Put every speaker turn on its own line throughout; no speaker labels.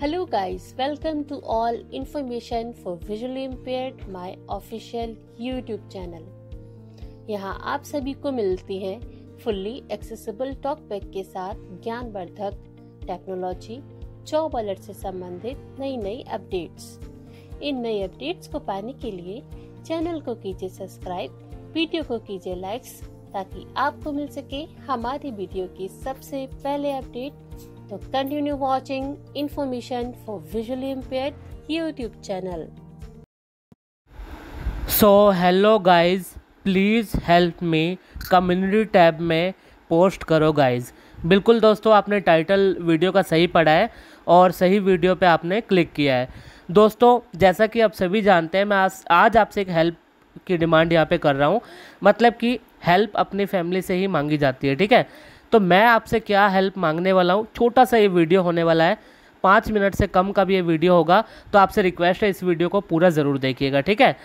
Hello guys welcome to all information for visually impaired my official YouTube channel यहां आप सभी को मिलती है फुल्ली एक्सेसिबल टॉक के साथ ज्ञानवर्धक टेक्नोलॉजी जॉब अलर्ट से संबंधित नई नई अपडेट्स इन नई अपडेट्स को पाने के लिए चैनल को कीजिए सब्सक्राइब वीडियो को कीजिए लाइक्स ताकि आपको मिल सके हमारी वीडियो की सबसे पहले अपडेट तो continue watching information for visually impaired YouTube channel so hello guys please help me community tab में पोस्ट करो गाइज बिल्कुल दोस्तों आपने टाइटल वीडियो का सही पढ़ा है और सही वीडियो पे आपने क्लिक किया है दोस्तों जैसा कि आप सभी जानते हैं मैं आज आज आपसे एक हेल्प की डिमांड यहाँ पे कर रहा हूँ मतलब कि हेल्प अपनी फैमिली से ही मांगी जाती है ठीक है तो मैं आपसे क्या हेल्प मांगने वाला हूँ छोटा सा ये वीडियो होने वाला है पाँच मिनट से कम का भी ये वीडियो होगा तो आपसे रिक्वेस्ट है इस वीडियो को पूरा ज़रूर देखिएगा ठीक है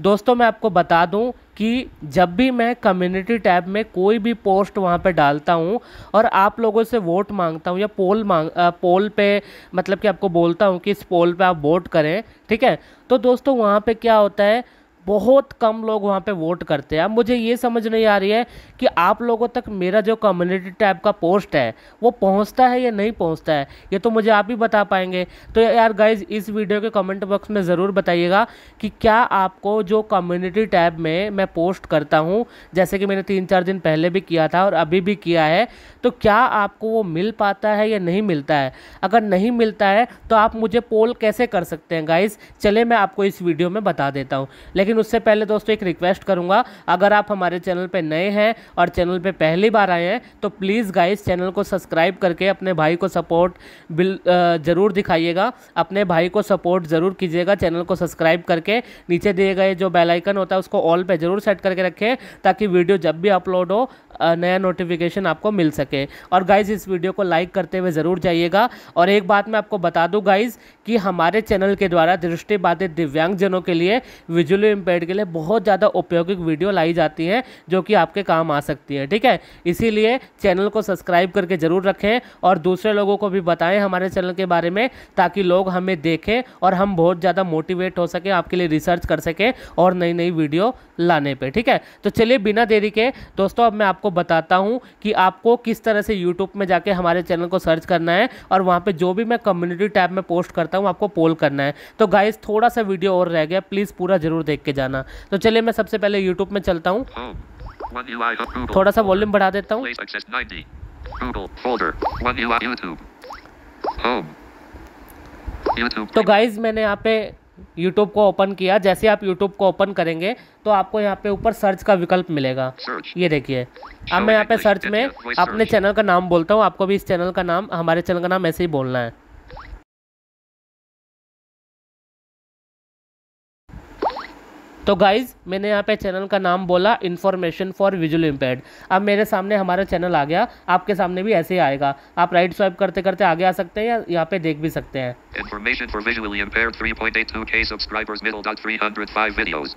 दोस्तों मैं आपको बता दूं कि जब भी मैं कम्युनिटी टैब में कोई भी पोस्ट वहां पर डालता हूं और आप लोगों से वोट मांगता हूं या पोल मांग आ, पोल पे मतलब कि आपको बोलता हूं कि इस पोल पे आप वोट करें ठीक है तो दोस्तों वहां पे क्या होता है बहुत कम लोग वहाँ पे वोट करते हैं अब मुझे ये समझ नहीं आ रही है कि आप लोगों तक मेरा जो कम्युनिटी टैब का पोस्ट है वो पहुँचता है या नहीं पहुँचता है ये तो मुझे आप ही बता पाएंगे तो यार गाइज इस वीडियो के कमेंट बॉक्स में ज़रूर बताइएगा कि क्या आपको जो कम्युनिटी टैब में मैं पोस्ट करता हूँ जैसे कि मैंने तीन चार दिन पहले भी किया था और अभी भी किया है तो क्या आपको वो मिल पाता है या नहीं मिलता है अगर नहीं मिलता है तो आप मुझे पोल कैसे कर सकते हैं गाइज चले मैं आपको इस वीडियो में बता देता हूँ लेकिन लेकिन उससे पहले दोस्तों एक रिक्वेस्ट करूँगा अगर आप हमारे चैनल पर नए हैं और चैनल पर पहली बार आए हैं तो प्लीज़ गाइस चैनल को सब्सक्राइब करके अपने भाई को सपोर्ट बिल ज़रूर दिखाइएगा अपने भाई को सपोर्ट ज़रूर कीजिएगा चैनल को सब्सक्राइब करके नीचे दिए गए जो बेलाइकन होता है उसको ऑल पर ज़रूर सेट करके रखें ताकि वीडियो जब भी अपलोड हो नया नोटिफिकेशन आपको मिल सके और गाइज़ इस वीडियो को लाइक करते हुए ज़रूर जाइएगा और एक बात मैं आपको बता दूँ गाइज़ कि हमारे चैनल के द्वारा दृष्टिबाधित दिव्यांगजनों के लिए विजुअली इम्पेयर के लिए बहुत ज़्यादा उपयोगिक वीडियो लाई जाती हैं जो कि आपके काम आ सकती हैं ठीक है इसीलिए चैनल को सब्सक्राइब करके ज़रूर रखें और दूसरे लोगों को भी बताएँ हमारे चैनल के बारे में ताकि लोग हमें देखें और हम बहुत ज़्यादा मोटिवेट हो सकें आपके लिए रिसर्च कर सकें और नई नई वीडियो लाने पर ठीक है तो चलिए बिना देरी के दोस्तों अब मैं आपको आपको बताता हूँ कि आपको किस तरह से यूट्यूब में जाके हमारे चैनल को सर्च करना है और वहाँ पर जो भी मैं कम्युनिटी टैब में पोस्ट करता हूँ आपको पोल करना है तो गाइज थोड़ा सा वीडियो और रह गया प्लीज़ पूरा जरूर देख के जाना तो चलिए मैं सबसे पहले यूट्यूब में चलता हूँ oh, थोड़ा सा वॉल्यूम बढ़ा देता हूँ तो गाइज मैंने यहाँ पे यूट्यूब को ओपन किया जैसे आप यूट्यूब को ओपन करेंगे तो आपको यहाँ पे ऊपर सर्च का विकल्प मिलेगा ये देखिए अब मैं यहाँ पे सर्च में अपने चैनल का नाम बोलता हूँ आपको भी इस चैनल का नाम हमारे चैनल का नाम ऐसे ही बोलना है तो गाइज़ मैंने यहाँ पे चैनल का नाम बोला इन्फॉर्मेशन फॉर विजुअल इम्पेयर अब मेरे सामने हमारा चैनल आ गया आपके सामने भी ऐसे ही आएगा आप राइट स्वाइप करते करते आगे आ सकते हैं या यहाँ पे देख भी सकते हैं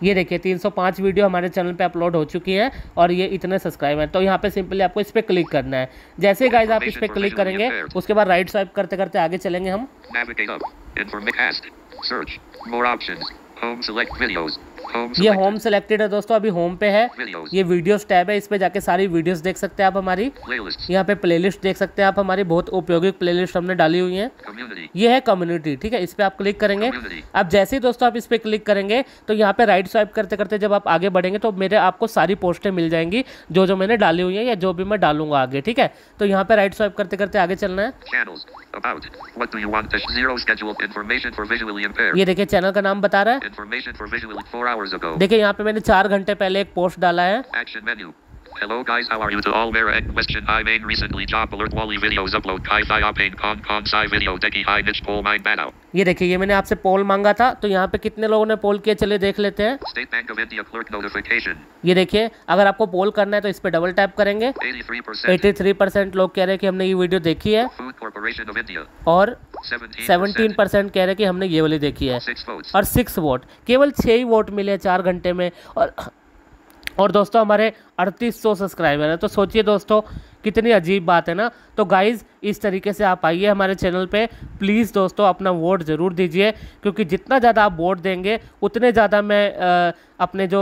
ये देखिए 305 वीडियो हमारे चैनल पे अपलोड हो चुकी हैं और ये इतने सब्सक्राइब हैं तो यहाँ पे सिंपली आपको इस पर क्लिक करना है जैसे ही गाइज आप इस पर क्लिक करेंगे उसके बाद राइट स्वाइप करते करते आगे चलेंगे हम Search more options. Home select videos. ये होम सेलेक्टेड है दोस्तों अभी होम पे है ये वीडियोस टैब है इस पे जाके सारी वीडियोस देख सकते हैं आप हमारी यहाँ पे प्लेलिस्ट देख सकते हैं आप हमारी बहुत उपयोगी प्लेलिस्ट हमने डाली हुई है ये है कम्युनिटी ठीक है इस पे आप क्लिक करेंगे आप जैसे ही दोस्तों आप इस पे क्लिक करेंगे तो यहाँ पे राइट स्वाइप करते करते जब आप आगे बढ़ेंगे तो मेरे आपको सारी पोस्टें मिल जाएंगी जो जो मैंने डाली हुई है या जो भी मैं डालूंगा आगे ठीक है तो यहाँ पे राइट स्वाइप करते करते आगे चलना है ये देखिए चैनल का नाम बता रहा है देखिए यहाँ पे मैंने चार घंटे पहले एक पोस्ट डाला है Hello guys, how are you to all Mara and question I made recently job alert Wally videos upload Kai Sai Opin Kong Kong Sai video Deki Hi Niche Poll Mine Battle ये देखिए ये मैंने आपसे पोल मांगा था तो यहाँ पे कितने लोगों ने पोल किया चलिए देख लेते हैं State Bank of India clerk notification ये देखिए अगर आपको पोल करना है तो इस पे डबल टैप करेंगे 83 परसेंट लोग कह रहे हैं कि हमने ये वीडियो देखी है Food Corporation of India और 17 परसेंट कह रहे हैं कि हमने ये वाली देखी है और सिक्स वोट केवल छः ही वोट मिले चार घंटे में और और दोस्तों हमारे अड़तीस सौ सब्सक्राइबर है तो सोचिए दोस्तों कितनी अजीब बात है ना तो गाइज़ इस तरीके से आप आइए हमारे चैनल पे प्लीज़ दोस्तों अपना वोट ज़रूर दीजिए क्योंकि जितना ज़्यादा आप वोट देंगे उतने ज़्यादा मैं आ, अपने जो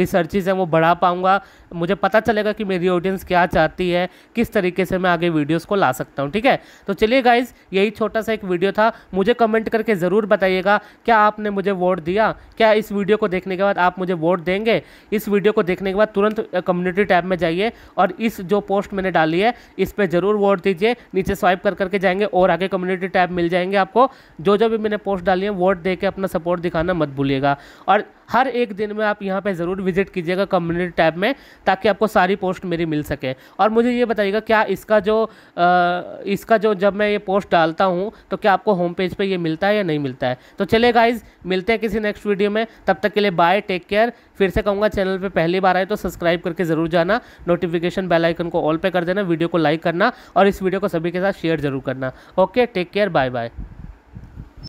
रिसर्चेज हैं वो बढ़ा पाऊँगा मुझे पता चलेगा कि मेरी ऑडियंस क्या चाहती है किस तरीके से मैं आगे वीडियोस को ला सकता हूँ ठीक है तो चलिए गाइज़ यही छोटा सा एक वीडियो था मुझे कमेंट करके ज़रूर बताइएगा क्या आपने मुझे वोट दिया क्या इस वीडियो को देखने के बाद आप मुझे वोट देंगे इस वीडियो को देखने के बाद तुरंत कम्युनिटी टैब में जाइए और इस जो पोस्ट मैंने डाली है इस पर ज़रूर वोट दीजिए नीचे स्वाइप कर करके जाएंगे और आगे कम्युनिटी टैब मिल जाएंगे आपको जो जो भी मैंने पोस्ट डाली है वोट दे के अपना सपोर्ट दिखाना मत भूलिएगा और हर एक दिन में आप यहाँ पर ज़रूर विजिट कीजिएगा कम्युनिटी टैब में ताकि आपको सारी पोस्ट मेरी मिल सके और मुझे ये बताइएगा क्या इसका जो आ, इसका जो जब मैं ये पोस्ट डालता हूँ तो क्या आपको होम पेज पर ये मिलता है या नहीं मिलता है तो चले गाइज मिलते हैं किसी नेक्स्ट वीडियो में तब तक के लिए बाय टेक केयर फिर से कहूँगा चैनल पर पहली बार आए तो सब्सक्राइब करके ज़रूर जाना नोटिफिकेशन बेल आइकन को ऑल पे कर देना वीडियो को लाइक करना और इस वीडियो को सभी के साथ शेयर जरूर करना okay take care bye bye